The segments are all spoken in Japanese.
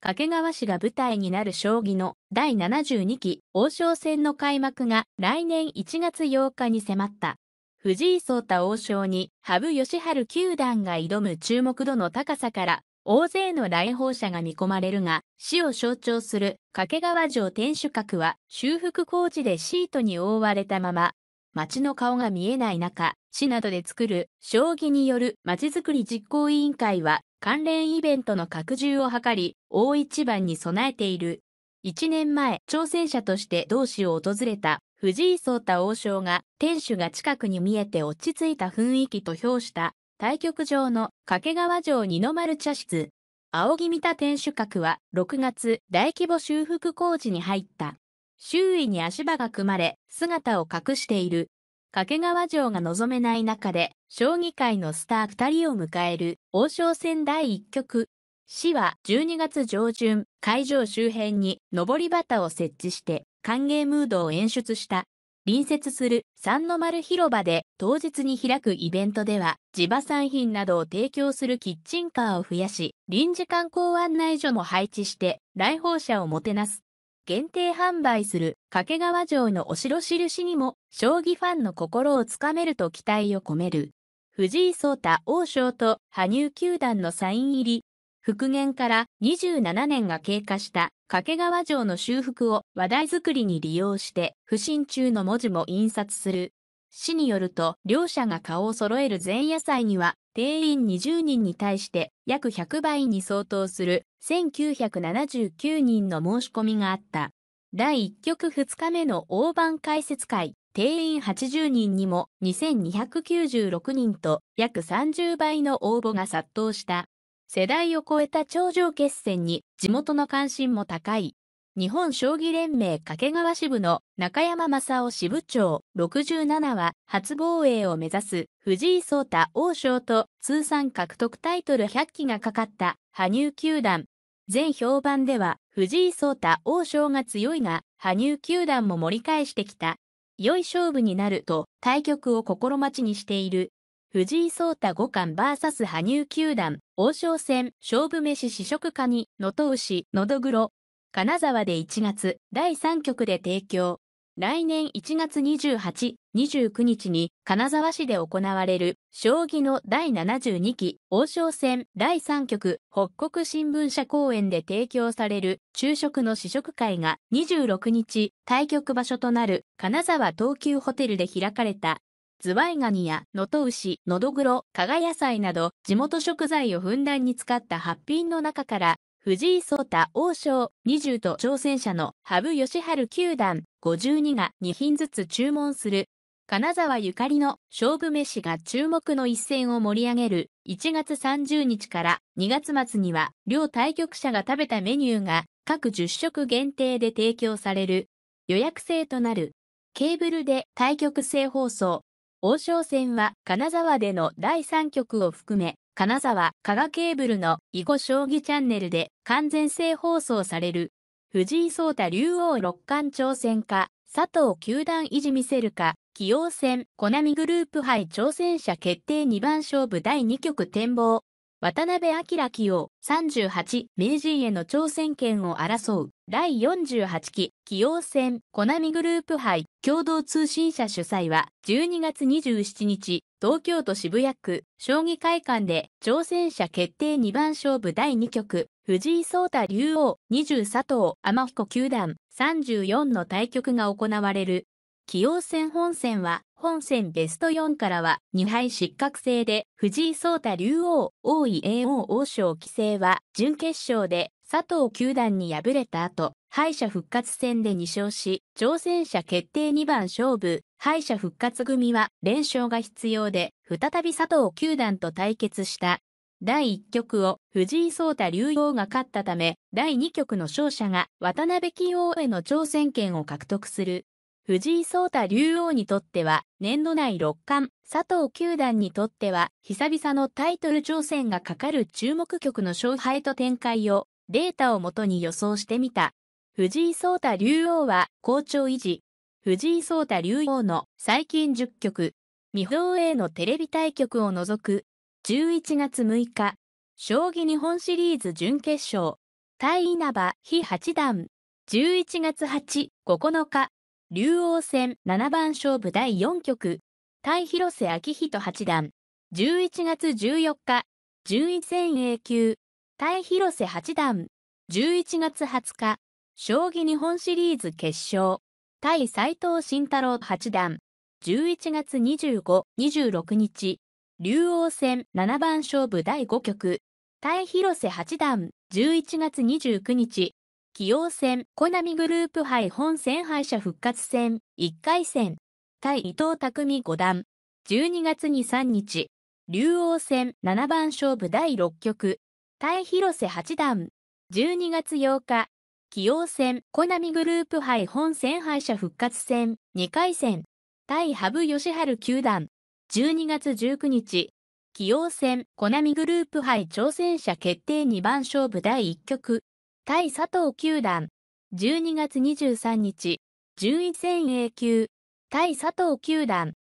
掛川市が舞台になる将棋の第72期王将戦の開幕が来年1月8日に迫った。藤井聡太王将に羽生善治九段が挑む注目度の高さから大勢の来訪者が見込まれるが、市を象徴する掛川城天守閣は修復工事でシートに覆われたまま、街の顔が見えない中、市などで作る将棋による街づくり実行委員会は関連イベントの拡充を図り、大一番に備えている。1年前、挑戦者として同志を訪れた藤井聡太王将が、天守が近くに見えて落ち着いた雰囲気と評した、対局場の掛川城二の丸茶室。青木見た天守閣は6月大規模修復工事に入った。周囲に足場が組まれ姿を隠している掛川城が望めない中で、将棋界のスター2人を迎える王将戦第1局。市は12月上旬、会場周辺に上り旗を設置して歓迎ムードを演出した。隣接する三の丸広場で当日に開くイベントでは地場産品などを提供するキッチンカーを増やし臨時観光案内所も配置して来訪者をもてなす。限定販売する掛川城のお城印にも将棋ファンの心をつかめると期待を込める。藤井聡太王将と羽生球団のサイン入り。復元から27年が経過した掛川城の修復を話題作りに利用して不審中の文字も印刷する。市によると、両社が顔を揃える前夜祭には、定員20人に対して約100倍に相当する1979人の申し込みがあった。第1局2日目の大盤解説会、定員80人にも2296人と約30倍の応募が殺到した。世代を超えた頂上決戦に地元の関心も高い。日本将棋連盟掛川支部の中山正夫支部長67は初防衛を目指す藤井聡太王将と通算獲得タイトル100期がかかった羽生球団。全評判では藤井聡太王将が強いが羽生球団も盛り返してきた。良い勝負になると対局を心待ちにしている。藤井聡太五冠 VS 羽生球団王将戦勝負飯試食家に能登牛のどぐろ金沢で1月第3局で提供。来年1月28、29日に金沢市で行われる将棋の第72期王将戦第3局北国新聞社公園で提供される昼食の試食会が26日対局場所となる金沢東急ホテルで開かれたズワイガニやのと牛、のどぐろ、加賀野菜など地元食材をふんだんに使ったピーの中から藤井聡太王将20と挑戦者の羽生善治九段52が2品ずつ注文する。金沢ゆかりの勝負飯が注目の一戦を盛り上げる1月30日から2月末には両対局者が食べたメニューが各10食限定で提供される予約制となるケーブルで対局制放送王将戦は金沢での第3局を含め金沢、加賀ケーブルの囲碁将棋チャンネルで完全制放送される、藤井聡太竜王六冠挑戦か、佐藤九段維持見せるか、棋王戦、コナミグループ杯挑戦者決定2番勝負第2局展望。渡辺明棋王38名人への挑戦権を争う第48期棋王戦コナミグループ杯共同通信社主催は12月27日東京都渋谷区将棋会館で挑戦者決定2番勝負第2局藤井聡太竜王20佐藤天彦九段34の対局が行われる棋王戦本戦は、本戦ベスト4からは2敗失格制で、藤井聡太竜王、王位叡王王将棋聖は、準決勝で佐藤九段に敗れた後、敗者復活戦で2勝し、挑戦者決定2番勝負、敗者復活組は連勝が必要で、再び佐藤九段と対決した。第1局を藤井聡太竜王が勝ったため、第2局の勝者が渡辺棋王への挑戦権を獲得する藤井聡太竜王にとっては年度内六冠、佐藤九段にとっては久々のタイトル挑戦がかかる注目局の勝敗と展開をデータをもとに予想してみた。藤井聡太竜王は好調維持。藤井聡太竜王の最近10局、未放映のテレビ対局を除く11月6日、将棋日本シリーズ準決勝、対稲葉非八段、11月8、9日、竜王戦七番勝負第4局、対広瀬明人八段、11月14日、順位戦 A 級、対広瀬八段、11月20日、将棋日本シリーズ決勝、対斎藤慎太郎八段、11月25、26日、竜王戦七番勝負第5局、対広瀬八段、11月29日、棋王戦、コナミグループ杯本戦敗者復活戦、1回戦、対伊藤匠五段、12月23日、竜王戦7番勝負第6局、対広瀬八段、12月8日、棋王戦、コナミグループ杯本戦敗者復活戦、2回戦、対羽生善治九段、12月19日、棋王戦、コナミグループ杯挑戦者決定2番勝負第1局、対佐藤球団、12月23日、順位戦 A 級、対佐藤球団、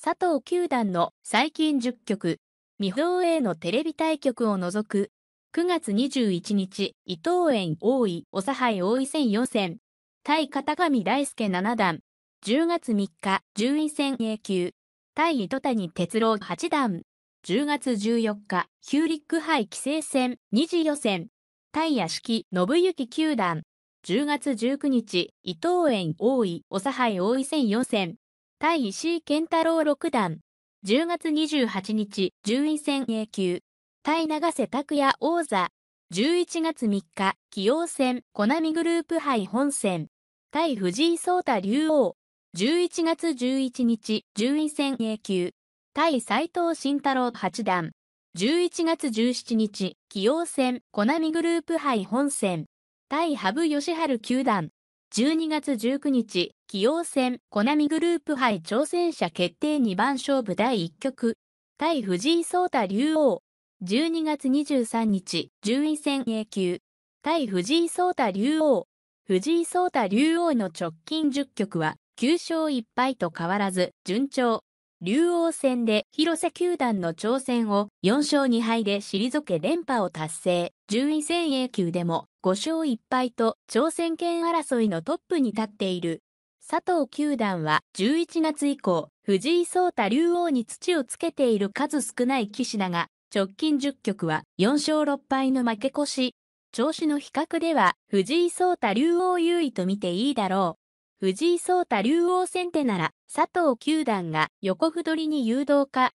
佐藤球団の最近10局、未放映のテレビ対局を除く、9月21日、伊藤園王位、おさはい王位戦4戦、対片上大輔七段、10月3日、順位戦 A 級、対糸谷哲郎八段、10月14日、ヒューリック杯棋聖戦2次予選、対屋敷信行九段。10月19日、伊藤園王位、おさはい王位戦4戦。対石井健太郎六段。10月28日、順位戦 A 級。対長瀬拓也王座。11月3日、棋王戦、コナミグループ杯本戦。対藤井聡太竜王。11月11日、順位戦 A 級。対斎藤慎太郎八段。11月17日、棋王戦、コナミグループ杯本戦、対羽生善治球団。12月19日、棋王戦、コナミグループ杯挑戦者決定2番勝負第1局、対藤井聡太竜王。12月23日、順位戦 A 級、対藤井聡太竜王。藤井聡太竜王の直近10局は、9勝1敗と変わらず、順調。竜王戦で広瀬球団の挑戦を4勝2敗で退け連覇を達成。順位戦 A 級でも5勝1敗と挑戦権争いのトップに立っている。佐藤球団は11月以降、藤井聡太竜王に土をつけている数少ない棋士だが、直近10局は4勝6敗の負け越し。調子の比較では藤井聡太竜王優位と見ていいだろう。藤井聡太竜王戦手なら、佐藤九段が横歩取りに誘導か、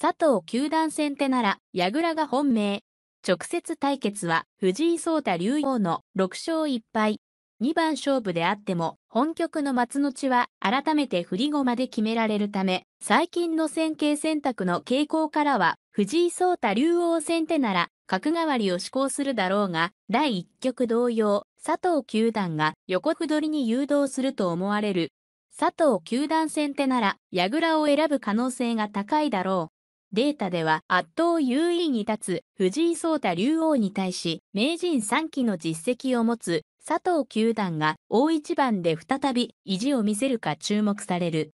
佐藤九段先手なら、矢倉が本命。直接対決は、藤井聡太竜王の6勝1敗。2番勝負であっても、本局の松の地は改めて振り駒で決められるため、最近の戦型選択の傾向からは、藤井聡太竜王先手なら、角換わりを試行するだろうが、第1局同様、佐藤球団が横歩取りに誘導すると思われる。佐藤球団先手なら、矢倉を選ぶ可能性が高いだろう。データでは圧倒優位に立つ藤井聡太竜王に対し、名人3期の実績を持つ佐藤球団が大一番で再び意地を見せるか注目される。